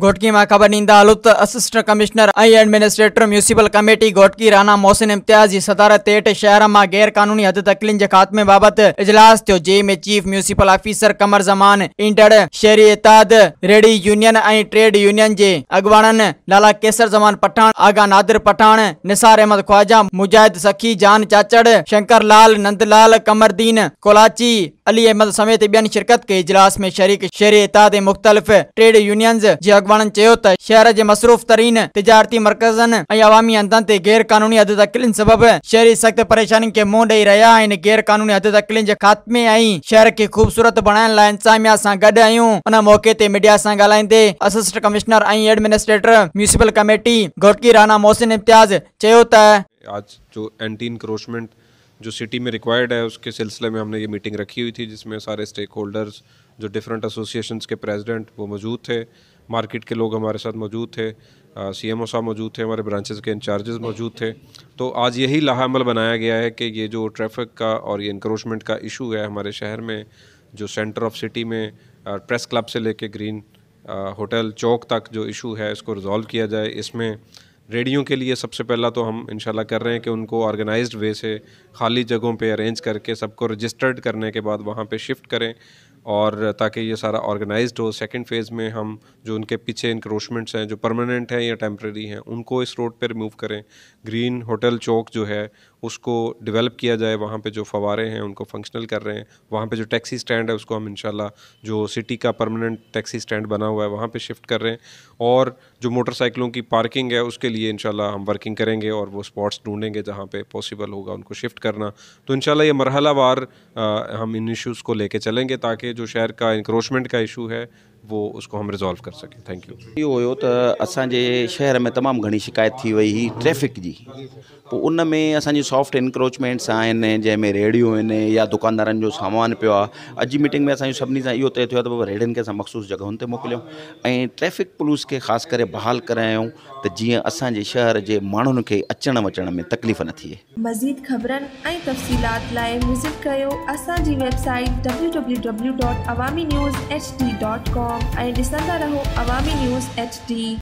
घोटकी में खबर नींदा हलुत कमिश्नर आई administrator municipal committee Ghotki Rana Mohsin Imtiaz जी सदारत हेठ शहर में गैरकानूनी हद तकलीन के खात्मे बाबत इजलास थो जंहिं में chief municipal officer Qamar Zaman ईंदड़ शहरी इताद रेडी यूनियन ऐं ट्रेड यूनियन के अगवाणन लाला केसर जमान पठान आगा नादिर पठान निसार अहमद ख्वाजा मुजाहिद सखी जान चाचड़ शंकर लाल नंदलाल कमरदीन कोलाची अली अहमद समेत ॿियनि शिरकत के इजलास में शरीक शहरी इताद मुख़्तलिफ़ ट्रेड यूनियंस जी अॻवाननि शहर जे मसरूफ़ तरीन तिजारती मर्कज़नि अवामी हंधनि ते गैर हद तकलीफ़ सबबि शहरी सख़्त परेशानियुनि खे मुंहुं ॾेई रहिया आहिनि गैर हद तकलीफ़ जे ख़ात्मे शहर खे ख़ूबसूरत बणाइण लाइ इंसामिया सां गॾु आहियूं मौक़े ते मीडिया सां ॻाल्हाईंदे assistant commissioner administrator municipal committee Ghotki Rana Mohsin Imtiaz आज जो एंटी इंक्रोचमेंट जो सिटी में रिक्वायर्ड है उसके सिलसिले में हमने ये मीटिंग रखी हुई थी जिसमें सारे स्टेक होल्डर्स जो डिफरेंट एसोसिएशंस के प्रेसिडेंट वो मौजूद थे मार्केट के लोग हमारे साथ मौजूद थे सी एम ओ साहब मौजूद थे हमारे ब्रांचेज़ के इंचार्जेस मौजूद थे तो आज यही लाहमल बनाया गया है कि ये जो ट्रैफिक का और ये इंक्रोचमेंट का इशू है हमारे शहर में जो सेंटर ऑफ सिटी में प्रेस क्लब से लेके ग्रीन होटल चौक तक जो इशू है इसको रिजॉल्व किया जाए इसमें रेडियो के लिए सबसे पहला तो हम इंशाल्लाह कर रहे हैं कि उनको ऑर्गेनाइज्ड वे से खाली जगहों पे अरेंज करके सबको रजिस्टर्ड करने के बाद वहाँ पे शिफ्ट करें और ताकि ये सारा ऑर्गेनाइज हो सेकेंड फेज़ में हम जो उनके पीछे इंक्रोचमेंट्स हैं जो परमानेंट हैं या टेम्प्रेरी हैं उनको इस रोड पर रिमूव करें ग्रीन होटल चौक जो है उसको डेवलप किया जाए वहाँ पे जो फवारे हैं उनको फंक्शनल कर रहे हैं वहाँ पे जो टैक्सी स्टैंड है उसको हम इंशाल्लाह जो सिटी का परमानेंट टैक्सी स्टैंड बना हुआ है वहाँ पे शिफ्ट कर रहे हैं और जो मोटरसाइकिलों की पार्किंग है उसके लिए इंशाल्लाह हम वर्किंग करेंगे और वो स्पॉट्स ढूंढेंगे जहाँ पे पॉसिबल होगा उनको शिफ्ट करना तो इंशाल्लाह ये मरहला वार हम इन इश्यूज़ को लेके चलेंगे ताकि जो शहर का इंक्रोचमेंट का इशू है वो उसको हम रिज़ॉल्व कर सघूं थैंक यू इहो हुयो त असांजे शहर में तमाम घणी शिकायत थी वई हुई ट्रैफ़िक की पोइ उन में सॉफ्ट इनक्रोचमेंट्स आहिनि जंहिंमें रेड़ियूं आहिनि या दुकानदार सामान पियो आहे मीटिंग में असांजो सभिनी सां इहो तय थियो आहे त मखसूस जॻहियुनि से मोकिलियूं ऐं ट्रैफ़िक पुलिस के खास कर बहाल करायूं त जीअं असांजे शहर जे माण्हुनि खे अचण वचण में तकलीफ़ न थिए मज़ीद ख़बरनि ऐं विज़िट कयो असांजी W W W dot Awami news H D dot com com ऐं ॾिसंदा रहो अवामी न्यूज़ एच डी